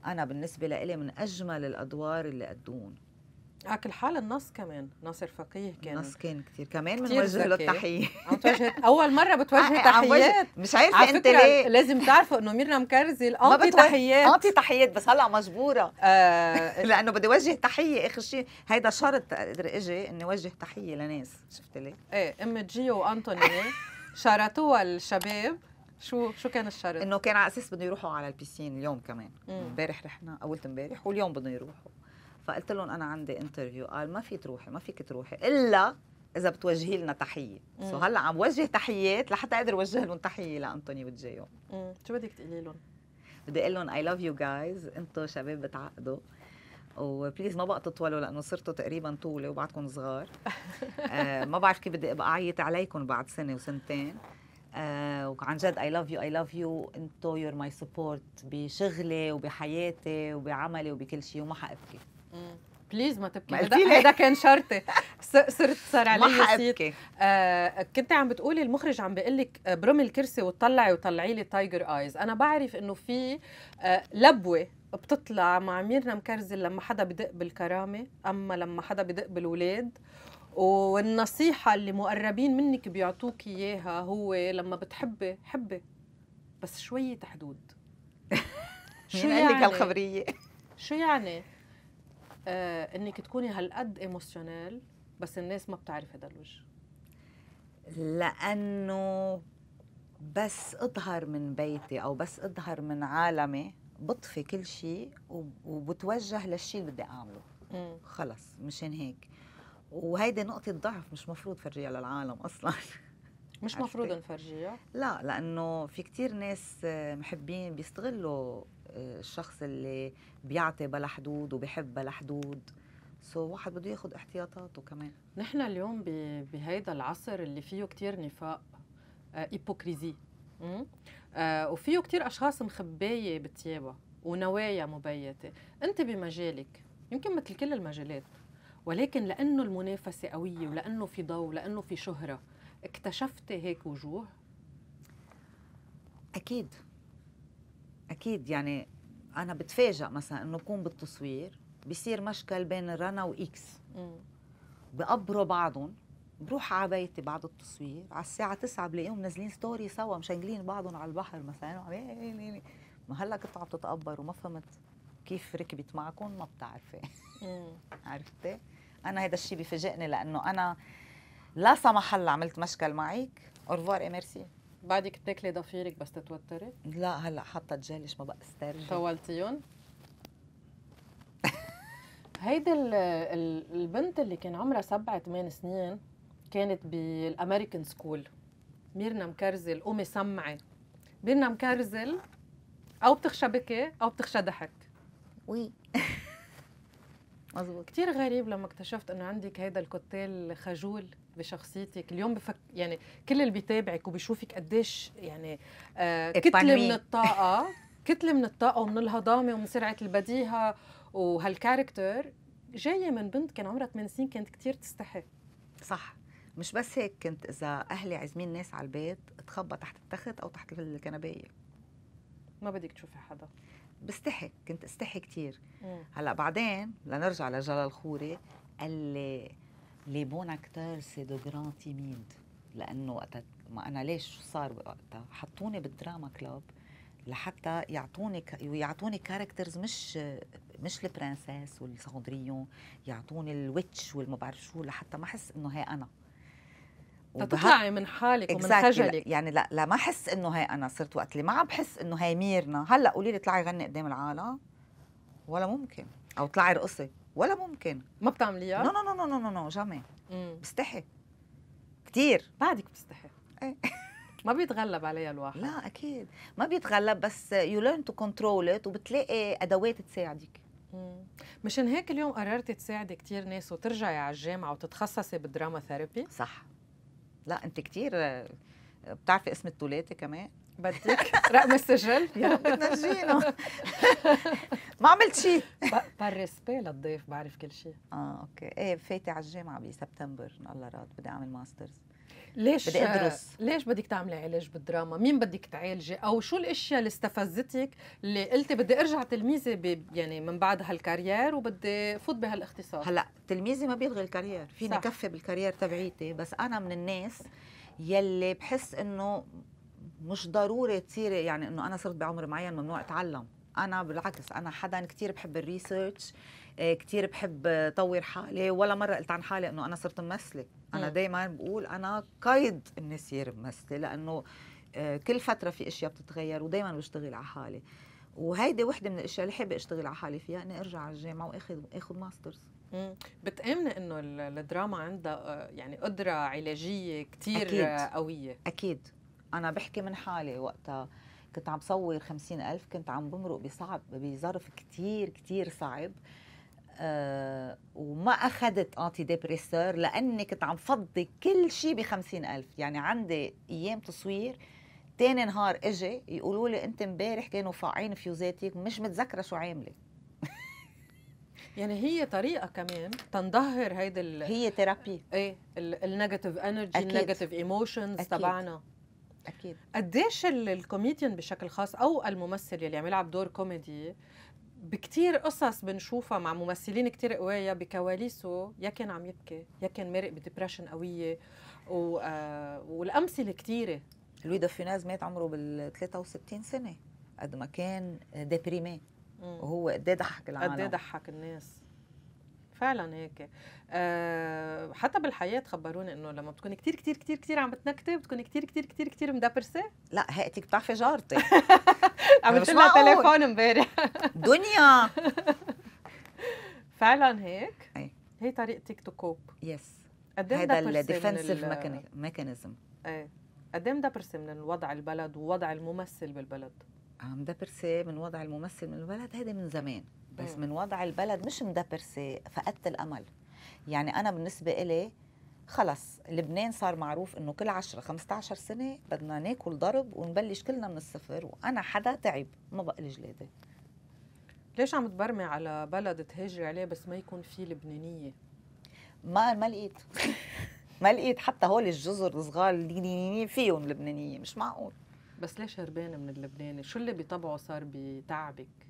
انا بالنسبه لي من اجمل الادوار اللي قدوهم على كل حال النص كمان ناصر فقيه كان النص كان كثير كمان بنوجه له التحيه *laughs* اول مره بتوجه آه، آه، تحيات مش عارفه انت ليه لازم تعرفوا انه ميرنا مكرزي اعطي تحيات اعطي تحيات بس هلا مجبوره آه *laughs* لانه بدي وجه تحيه اخر شيء هيدا شرط اقدر اجي اني وجه تحيه لناس شفت ليه؟ ايه ام جيو وانطوني شارتوها الشباب شو شو كان الشرط؟ انه كان على اساس بده يروحوا على البيسين اليوم كمان امبارح رحنا اولت امبارح واليوم بدهم يروحوا فقلت لهم انا عندي انترفيو قال ما في تروحي ما فيك تروحي الا اذا بتوجهي لنا تحيه سو هلا عم وجه تحيات لحتى اقدر اوجه لهم تحيه لانتوني وجيو شو بدك تقولي لهم بدي اقول لهم اي لاف يو جايز انتم شباب بتعقدوا وبليز ما بقى تطولوا لانه صرتوا تقريبا طولي وبعدكم صغار *laughs* آه ما بعرف كيف بدي ابقى اعيط عليكم بعد سنه وسنتين آه وعن جد اي لاف يو اي لاف يو انتو يور ماي سبورت بشغلي وبحياتي وبعملي وبكل شيء وما حابكي بليز ما تبكي ده, ده كان شرطي صرت صار علي سيت آه كنت عم بتقولي المخرج عم بيقول لك آه، برمي الكرسي وطلعي وطلعي لي تايجر ايز انا بعرف انه في آه لبوه بتطلع مع ميرنا مكرزل لما حدا بدق بالكرامه اما لما حدا بدق بالولاد والنصيحة اللي مقربين منك بيعطوك إياها هو لما بتحبي حبي بس شوية حدود *laughs* شو يعني؟ هالخبرية يعني؟ شو يعني؟ آه انك تكوني هالقد ايموشنال بس الناس ما بتعرف هذا الوجه لانه بس اظهر من بيتي او بس اظهر من عالمي بطفي كل شيء وبتوجه للشيء اللي بدي اعمله خلص مشان هيك وهيدي نقطة ضعف مش مفروض فرجيها للعالم أصلا *laughs* مش مفروض نفرجيها؟ لا لأنه في كتير ناس محبين بيستغلوا الشخص اللي بيعطي بلا حدود وبيحب بلا حدود سو واحد بده ياخذ احتياطاته كمان نحن اليوم بهيدا العصر اللي فيه كتير نفاق ايبوكريزي آه، آه، وفيه كتير اشخاص مخبايه بتيابها ونوايا مبيته انت بمجالك يمكن مثل كل المجالات ولكن لانه المنافسه قويه ولانه في ضوء ولانه في شهره اكتشفتي هيك وجوه اكيد اكيد يعني انا بتفاجئ مثلا انه بكون بالتصوير بصير مشكل بين رنا واكس بقبروا بعضهم بروح على بيتي بعد التصوير على الساعة 9 بلاقيهم نازلين ستوري سوا مشنقلين بعضهم على البحر مثلا يعني إيه، إيه، إيه، ما هلا كنتوا عم تتقبروا ما فهمت كيف ركبت معكم ما بتعرفي *laughs* عرفتي؟ انا هذا الشيء بفاجئني لانه انا لا سمح الله عملت مشكل معك اورفوار اي ميرسي بعدك بتاكلي ضفيرك بس تتوتري؟ لا هلا حطت جالش ما بقى استرجع طولتيهم؟ *laughs* هيدي البنت اللي كان عمرها سبع ثمان سنين كانت بالامريكان سكول ميرنا مكرزل قومي سمعي ميرنا مكرزل او بتخشى بكي او بتخشى ضحك وي مظبوط كثير غريب لما اكتشفت انه عندك هذا الكوكتيل خجول بشخصيتك اليوم بفك يعني كل اللي بيتابعك وبيشوفك قديش يعني آه إيه، كتله من الطاقه *laughs* كتله من الطاقه ومن الهضامه ومن سرعه البديهه وهالكاركتر جايه من بنت كان عمرها 8 سنين كانت كثير تستحي صح مش بس هيك كنت اذا اهلي عازمين ناس على البيت اتخبى تحت التخت او تحت الكنبايه ما بدك تشوفي حدا بستحي كنت استحي كثير هلا بعدين لنرجع لجلال خوري قال لي لي بون اكتور سي دو جران تيميد لانه وقتها ما انا ليش شو صار وقتها حطوني بالدراما كلوب لحتى يعطوني ويعطوني كاركترز مش مش البرنسيس والسوندريون يعطوني الويتش والما بعرف شو لحتى ما احس انه هي انا تطلعي من حالك ومن خجلك يعني لا لا ما احس انه هي انا صرت وقت اللي ما عم بحس انه هي ميرنا هلا قولي لي طلعي غني قدام العالم ولا ممكن او طلعي رقصي ولا ممكن ما بتعمليها؟ نو نو نو نو نو نو جامي بستحي كثير بعدك بتستحي ايه *laughs* ما بيتغلب عليها الواحد لا اكيد ما بيتغلب بس يو ليرن تو كنترول ات وبتلاقي ادوات تساعدك مشان هيك اليوم قررتي تساعدي كثير ناس وترجعي على الجامعه وتتخصصي بالدراما ثيرابي صح لا انت كثير آه، بتعرفي اسم الثلاثي كمان بدك *laughs* رقم السجل *laughs* يا بدنا *laughs* ما عملت شيء بالريسبي للضيف بعرف كل شيء اه اوكي ايه فاتي على الجامعه بسبتمبر الله راد بدي اعمل ماسترز ليش بدي ادرس ليش بدك تعملي علاج بالدراما مين بدك تعالجي او شو الاشياء اللي استفزتك اللي قلتي بدي ارجع تلميذه يعني من بعد هالكارير وبدي فوت بهالاختصاص هلا تلميذي ما بيلغي الكارير فيني كفي بالكارير تبعيتي بس انا من الناس يلي بحس انه مش ضروري تصيري يعني انه انا صرت بعمر معين ممنوع اتعلم انا بالعكس انا حدا كثير بحب الريسيرش آه، كثير بحب طور حالي ولا مره قلت عن حالي انه انا صرت ممثله انا دائما بقول انا قيد اني صير ممثله لانه آه، كل فتره في اشياء بتتغير ودائما بشتغل على حالي وهيدي وحده من الاشياء اللي حابه اشتغل على حالي فيها اني ارجع على الجامعه واخذ اخذ ماسترز بتامني انه الدراما عندها آه، يعني قدره علاجيه كثير قويه اكيد انا بحكي من حالي وقتها كنت عم صور خمسين ألف كنت عم بمرق بصعب بظرف كتير كتير صعب آه، وما أخذت أنتي ديبريسور لأني كنت عم فضي كل شيء ب ألف يعني عندي أيام تصوير تاني نهار اجي يقولوا لي انت امبارح كانوا فاقعين فيوزاتك مش متذكره شو عامله *laughs* يعني هي طريقه كمان تنظهر هيدا ال... هي ثيرابي ايه النيجاتيف انرجي النيجاتيف ايموشنز تبعنا اكيد قديش الكوميديان بشكل خاص او الممثل اللي عم يلعب دور كوميدي بكتير قصص بنشوفها مع ممثلين كتير قوية بكواليسه يا كان عم يبكي يا كان مرق بديبرشن قويه و... آه والامثله كتيره لوي دافيناز مات عمره بال 63 سنه قد ما كان ديبريمي وهو قد ايه ضحك العالم قد ايه ضحك الناس فعلا هيك أه حتى بالحياه خبروني انه لما بتكون كتير كتير كتير كتير عم بتنكتي بتكون كتير كتير كتير كتير مدبرسه لا هيئتك بتعرفي جارتي *laughs* عم لها تليفون امبارح دنيا *laughs* فعلا هيك هي طريقتك تو كوب يس قد ايه هذا الديفنسيف ميكانيزم ايه قد ايه مدبرسه من وضع البلد ووضع الممثل بالبلد عم دبرسه من وضع الممثل من البلد هذا من زمان بس من وضع البلد مش مدبرسة فقدت الامل يعني انا بالنسبه إلي خلص لبنان صار معروف انه كل 10 15 سنه بدنا ناكل ضرب ونبلش كلنا من الصفر وانا حدا تعب ما بقى جلادي ليش عم تبرمي على بلد تهاجري عليه بس ما يكون في لبنانيه ما ما لقيت *laughs* ما لقيت حتى هول الجزر الصغار فيهم لبنانيه مش معقول بس ليش هربانه من اللبناني شو اللي بطبعه صار بتعبك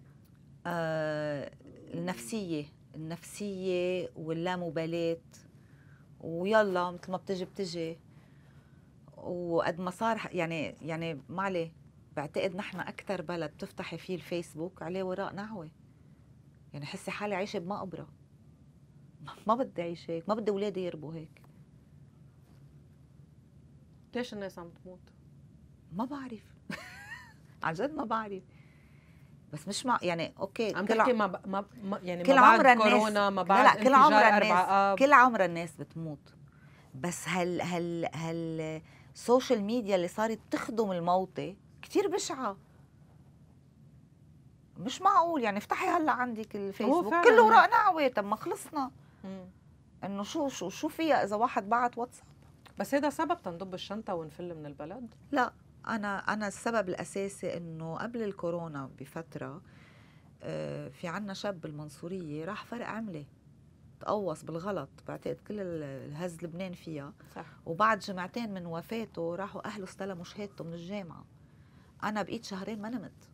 آه، النفسيه النفسيه واللامبالاه ويلا مثل ما بتجي بتجي وقد ما صار يعني يعني ما عليه بعتقد نحن اكثر بلد بتفتحي فيه الفيسبوك عليه وراء نعوه يعني حسي حالي عايشه بمقبره ما بدي اعيش هيك ما بدي اولادي يربوا هيك ليش الناس عم تموت؟ ما بعرف *laughs* عن جد ما بعرف بس مش مع يعني اوكي عم كل تحكي ما, ب... ما يعني كل ما بعد عمر الناس كورونا ما بعد لا, لا كل عمر الناس أربعة كل عمر الناس بتموت بس هال هال هال السوشيال ميديا اللي صارت تخدم الموتى كثير بشعه مش معقول يعني افتحي هلا عندك الفيسبوك كله اوراق نعوه طب ما خلصنا انه شو شو شو فيها اذا واحد بعت واتساب بس هذا سبب تنضب الشنطه ونفل من البلد لا انا انا السبب الاساسي انه قبل الكورونا بفتره آه، في عنا شاب بالمنصورية راح فرق عمله تقوص بالغلط بعتقد كل الهز لبنان فيها صح. وبعد جمعتين من وفاته راحوا اهله استلموا شهادته من الجامعه انا بقيت شهرين ما نمت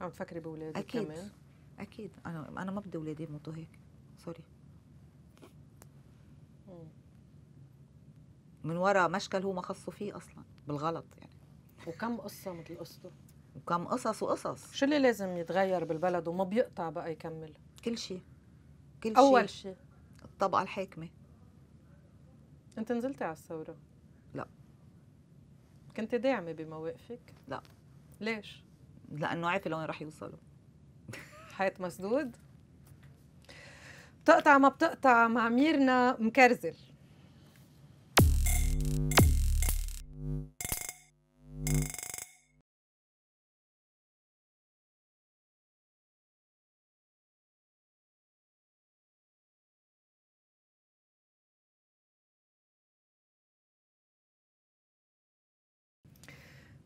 عم تفكري باولادك اكيد كمان. اكيد انا انا ما بدي اولادي يموتوا هيك سوري من وراء مشكل هو ما خصه فيه اصلا بالغلط وكم قصه مثل قصته وكم قصص وقصص شو اللي لازم يتغير بالبلد وما بيقطع بقى يكمل كل شيء كل شيء اول شيء الطبقه الحاكمه انت نزلتي على الثوره لا كنت داعمه بمواقفك لا ليش لانه عارفه لوين رح يوصلوا حياه مسدود بتقطع ما بتقطع مع ميرنا مكرزل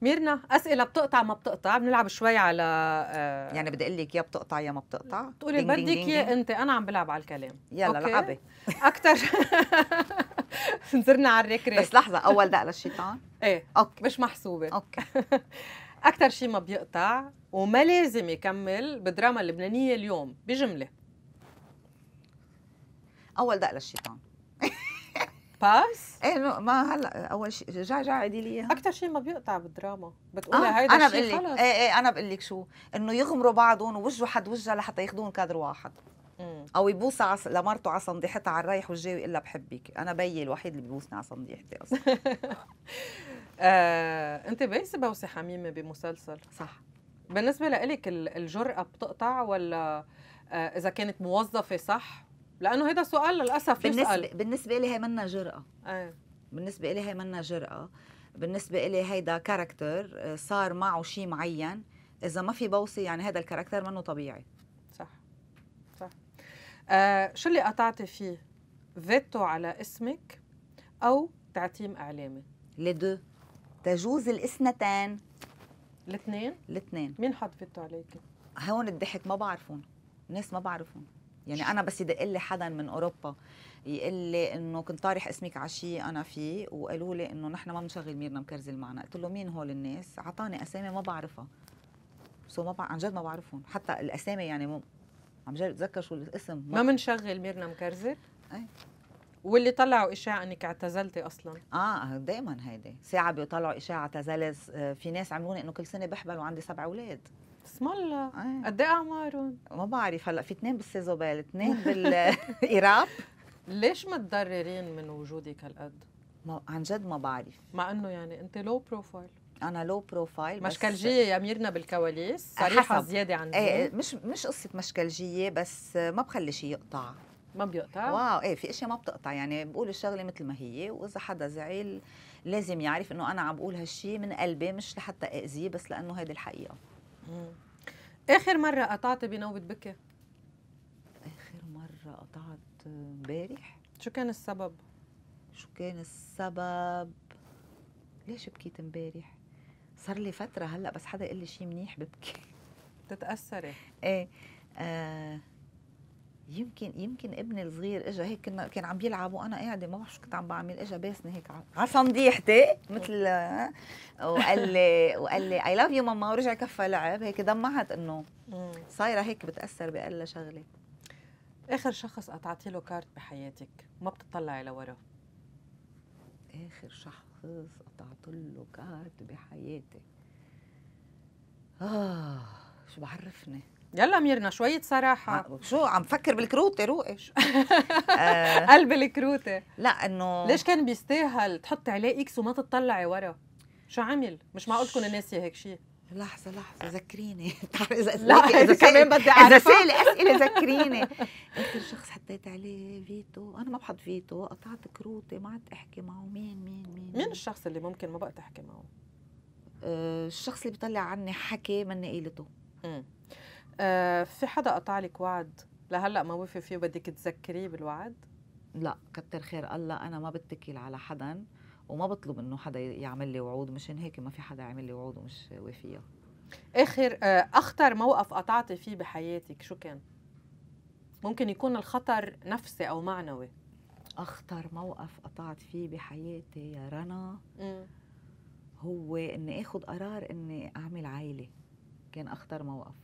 ميرنا اسئله بتقطع ما بتقطع بنلعب شوي على آه يعني بدي اقول لك يا بتقطع يا ما بتقطع تقولي اللي بدك يا انت انا عم بلعب على الكلام يلا لعبي اكثر نزرنا على الركرة بس لحظه اول دق للشيطان ايه اوكي مش محسوبه اوكي *laughs* اكثر شيء ما بيقطع وما لازم يكمل بالدراما اللبنانيه اليوم بجمله اول دق للشيطان باس؟ ايه ما هلا اول شيء جا جا عيدي لي اياها اكثر شيء ما بيقطع بالدراما بتقولي آه هيدا انا بقول لك ايه ايه انا بقول لك شو انه يغمروا بعضهم ووجهوا حد وجه لحتى ياخذون كادر واحد مم. او يبوس عص... لمرته على صنديحتها على الرايح والجاي ويقول لها بحبك انا بيي الوحيد اللي بيبوسني على صنديحتي اصلا *laughs* آه، انت بايسه بوسه حميمه بمسلسل صح بالنسبه لك الجرأه بتقطع ولا آه، اذا كانت موظفه صح لانه هذا سؤال للاسف بالنسبة يسال بالنسبه لي هي منا جرأه ايه بالنسبه لي هي منا جرأه بالنسبه لي هيدا كاركتر آه، صار معه شيء معين اذا ما في بوصي يعني هذا الكاركتر منه طبيعي صح صح آه شو اللي قطعتي فيه فيتو على اسمك او تعتيم اعلامي لدو تجوز الاثنتان الاثنين الاثنين مين حط فيتو عليك هون الضحك ما بعرفهم ناس ما بعرفهم يعني انا بس يدق لي حدا من اوروبا يقول لي انه كنت طارح اسمك على شيء انا فيه وقالوا لي انه نحن ما بنشغل ميرنا مكرزل معنا قلت له مين هول الناس اعطاني اسامي ما بعرفها سو ما عن جد ما بعرفهم حتى الاسامي يعني مو عم جرب اتذكر شو الاسم ما بنشغل ميرنا مكرزل ايه واللي طلعوا اشاعه انك اعتزلتي اصلا اه دائما هيدي ساعه بيطلعوا اشاعه اعتزلت آه، في ناس عملوني انه كل سنه بحبل وعندي سبع اولاد بسم الله آه. قد ايه اعمارهم؟ ما بعرف هلا في اثنين بالسيزوبال اثنين بالإيراب *laughs* ليش متضررين من وجودك هالقد؟ ما عن جد ما بعرف مع انه يعني انت لو بروفايل انا لو بروفايل مشكلجيه يا ميرنا بالكواليس صريحه زياده عن ايه مش مش قصه مشكلجيه بس ما بخلي شيء يقطع ما بيقطع واو ايه في اشياء ما بتقطع يعني بقول الشغله مثل ما هي واذا حدا زعل لازم يعرف انه انا عم بقول هالشيء من قلبي مش لحتى اذيه بس لانه هيدي الحقيقه اخر مره قطعت بنوبه بكى اخر مره قطعت امبارح شو كان السبب شو كان السبب ليش بكيت امبارح صار لي فتره هلا بس حدا يقول لي شيء منيح ببكي تتاثري *laughs* ايه آه يمكن يمكن ابني الصغير اجى هيك كنا كان عم بيلعب وانا قاعده ما بعرف شو كنت عم بعمل اجى باسني هيك على صنديحتي مثل وقال لي وقال لي اي لاف يو ماما ورجع كفى لعب هيك دمعت انه صايره هيك بتاثر بقلا شغله اخر شخص قطعتي له كارت بحياتك ما بتطلعي لورا اخر شخص قطعت له كارت بحياتي اه شو بعرفني يلا ميرنا شوية صراحة شو عم فكر بالكروتة روقي *laughs* آه قلب الكروتة لا انه ليش كان بيستاهل تحطي عليه اكس وما تطلعي ورا؟ شو عمل؟ مش معقول تكون الناس هيك شيء لحظة لحظة ذكريني *laughs* إذا لا إذا كمان بدي أعرف إذا سالي أسئلة *laughs* ذكريني آخر شخص حطيت عليه فيتو أنا ما بحط فيتو قطعت كروتي ما عاد أحكي معه مين مين مين مين الشخص اللي ممكن ما بقى تحكي معه؟ آه الشخص اللي بيطلع عني حكي مني قيلته آه في حدا قطع لك وعد لهلا ما وفي فيه بدك تذكريه بالوعد؟ لا كتر خير الله انا ما بتكل على حدا وما بطلب انه حدا يعمل لي وعود مشان هيك ما في حدا يعمل لي وعود ومش وفية اخر إيه آه اخطر موقف قطعتي فيه بحياتك شو كان؟ ممكن يكون الخطر نفسي او معنوي اخطر موقف قطعت فيه بحياتي يا رنا هو اني اخذ قرار اني اعمل عائله كان اخطر موقف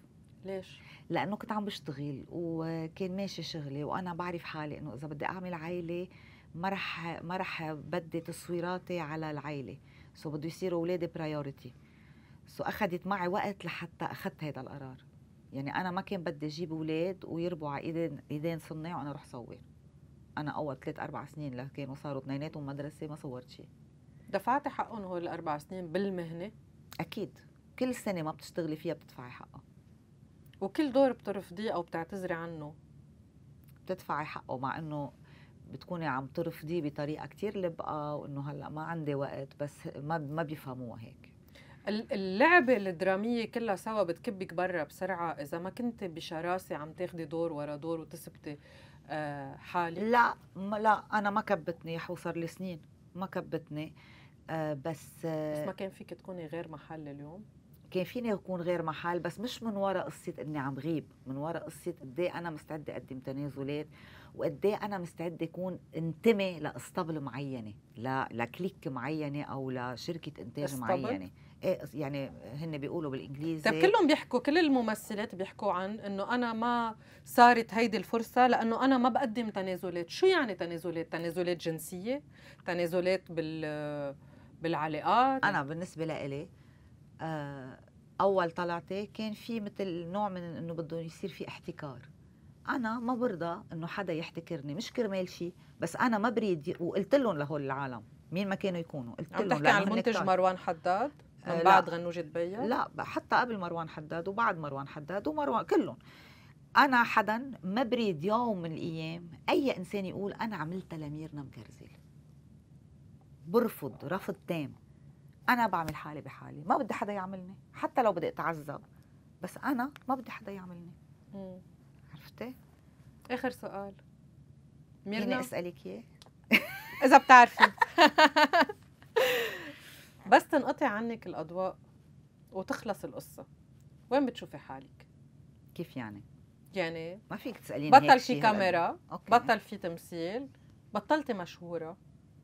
ليش؟ لانه كنت عم بشتغل وكان ماشي شغلي وانا بعرف حالي انه اذا بدي اعمل عائله ما رح ما رح بدي تصويراتي على العائله سو بده يصيروا اولادي برايورتي سو اخذت معي وقت لحتى اخذت هذا القرار يعني انا ما كان بدي اجيب اولاد ويربوا على ايدين ايدين صناع وانا اروح صور انا اول ثلاث اربع سنين كانوا صاروا اثنيناتهم مدرسه ما صورت شيء دفعتي حقهم هول الاربع سنين بالمهنه اكيد كل سنه ما بتشتغلي فيها بتدفعي حقها وكل دور بترفضيه او بتعتذري عنه بتدفعي حقه مع انه بتكوني عم ترفضيه بطريقه كتير لبقه وانه هلا ما عندي وقت بس ما ما بيفهموها هيك اللعبة الدرامية كلها سوا بتكبك برا بسرعة إذا ما كنت بشراسة عم تاخدي دور ورا دور وتثبتي آه، حالك لا لا أنا ما كبتني حوصر لي سنين ما كبتني آه، بس آه، بس ما كان فيك تكوني غير محل اليوم؟ كان فيني اكون غير محل بس مش من وراء قصه اني عم غيب من وراء قصه قد إيه انا مستعده اقدم تنازلات وقد إيه انا مستعده اكون انتمي لاسطبل معينه لكليك معينه او لشركه انتاج استبل. معينه إيه يعني هن بيقولوا بالانجليزي طيب كلهم بيحكوا كل الممثلات بيحكوا عن انه انا ما صارت هيدي الفرصه لانه انا ما بقدم تنازلات شو يعني تنازلات تنازلات جنسيه تنازلات بال بالعلاقات انا بالنسبه لإلي آه اول طلعتي كان في مثل نوع من انه بده يصير في احتكار انا ما برضى انه حدا يحتكرني مش كرمال شيء بس انا ما بريد وقلت لهم لهول العالم مين ما كانوا يكونوا قلت لهم عم تحكي عن المنتج مروان حداد آه، من آه بعد غنوجة بيا لا حتى قبل مروان حداد وبعد مروان حداد ومروان كلهم انا حدا ما بريد يوم من الايام اي انسان يقول انا عملت لميرنا مكرزيل برفض رفض تام انا بعمل حالي بحالي ما بدي حدا يعملني حتى لو بدي اتعذب بس انا ما بدي حدا يعملني مم. عرفتي اخر سؤال ميرنا اسالك اياه *laughs* اذا بتعرفي *laughs* بس تنقطع عنك الاضواء وتخلص القصه وين بتشوفي حالك كيف يعني يعني ما فيك تساليني بطل في كاميرا أوكي. بطل في تمثيل بطلتي مشهوره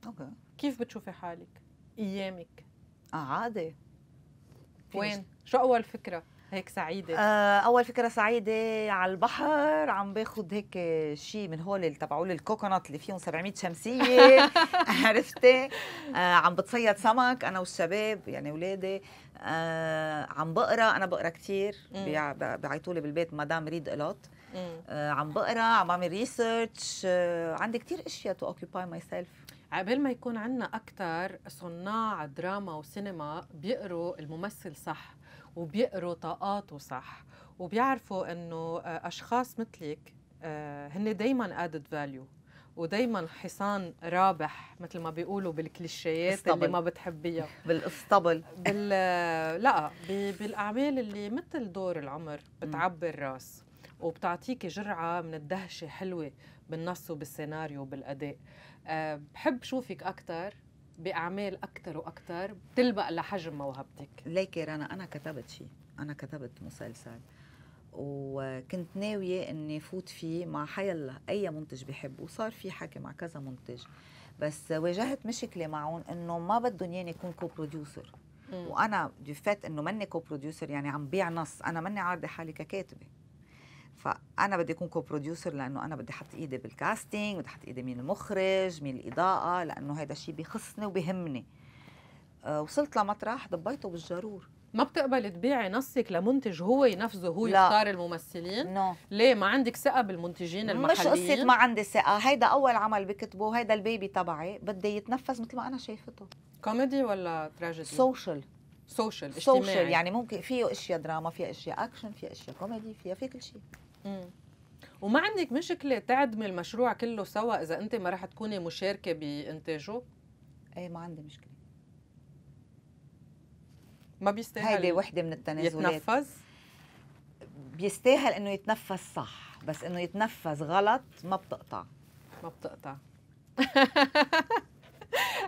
اوكي كيف بتشوفي حالك ايامك اه عادي وين؟ شو اول فكره؟ هيك سعيدة آه أول فكرة سعيدة على البحر عم باخذ هيك شيء من هول تبعول الكوكونات اللي فيهم 700 شمسية *laughs* عرفتي آه عم بتصيد سمك أنا والشباب يعني أولادي آه عم بقرا أنا بقرا كثير بيعيطوا لي بالبيت مدام ريد ألوت آه عم بقرا عم بعمل ريسيرش آه عندي كثير أشياء تو أوكيباي ماي سيلف عقبال ما يكون عندنا أكثر صناع دراما وسينما بيقروا الممثل صح وبيقروا طاقاته صح وبيعرفوا انه آه، اشخاص مثلك آه، هن دائما ادد فاليو ودائما حصان رابح مثل ما بيقولوا بالكليشيات اللي ما بتحبيها *laughs* بالاسطبل بال آه، لا بالاعمال اللي مثل دور العمر بتعبي الراس وبتعطيكي جرعه من الدهشه حلوه بالنص وبالسيناريو وبالاداء أه بحب شوفك اكثر باعمال اكثر واكثر بتلبق لحجم موهبتك ليكي رنا انا كتبت شيء انا كتبت مسلسل وكنت ناويه اني فوت فيه مع حيلا اي منتج بحبه وصار في حكي مع كذا منتج بس واجهت مشكله معهم انه ما بدهم ياني اكون كو وانا دي فات انه ماني كو يعني عم بيع نص انا ماني عارضه حالي ككاتبه فانا بدي اكون كو بروديوسر لانه انا بدي احط ايدي بالكاستينج بدي احط ايدي مين المخرج مين الاضاءه لانه هذا الشيء بخصني وبهمني أه وصلت لمطرح ضبيته بالجرور ما بتقبل تبيعي نصك لمنتج هو ينفذه هو لا. يختار الممثلين نو. No. ليه ما عندك ثقه بالمنتجين المحليين مش قصه ما عندي ثقه هيدا اول عمل بكتبه هيدا البيبي تبعي بدي يتنفس مثل ما انا شايفته كوميدي ولا تراجيدي سوشيال سوشيال اجتماعي سوشيال يعني ممكن فيه اشياء دراما فيها اشياء اكشن فيها اشياء كوميدي فيها في كل شيء وما عندك مشكله تعدمي المشروع كله سوا اذا انت ما رح تكوني مشاركه بانتاجه ايه ما عندي مشكله ما بيستاهل هيدي وحده من التنازلات يتنفذ بيستاهل انه يتنفذ صح بس انه يتنفذ غلط ما بتقطع ما بتقطع *laughs*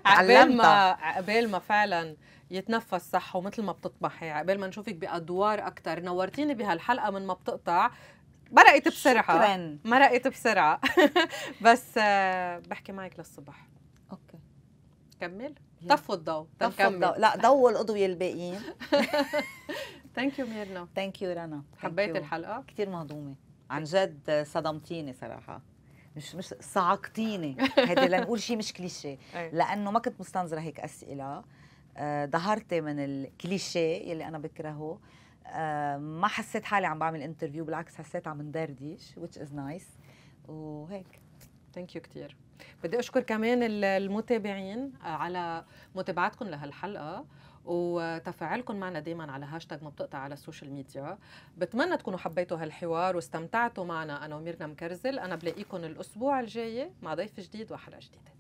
عقبال ما عقبال ما فعلا يتنفس صح ومثل ما بتطمحي عقبال ما نشوفك بادوار اكثر نورتيني بهالحلقه من ما بتقطع مرقت بسرعه شكرا مرقت بسرعه بس آه، بحكي معك للصبح اوكي كمل طفوا الضوء طفوا الضوء لا ضووا الأضوية الباقيين ثانك *laughs* يو ميرنا ثانك يو رنا حبيت الحلقة كثير مهضومة عن جد صدمتيني صراحة مش مش صعقتيني هيدي *laughs* لنقول شيء مش كليشيه لانه ما كنت مستنظره هيك اسئله آه، ظهرتي من الكليشيه يلي انا بكرهه ما حسيت حالي عم بعمل انترفيو بالعكس حسيت عم ندردش which is nice وهيك ثانك يو كتير بدي اشكر كمان المتابعين آه، على متابعتكم لهالحلقه وتفاعلكم معنا دائما على هاشتاج ما بتقطع على السوشيال ميديا بتمنى تكونوا حبيتوا هالحوار واستمتعتوا معنا انا وميرنا مكرزل انا بلاقيكم الاسبوع الجاي مع ضيف جديد وحلقه جديده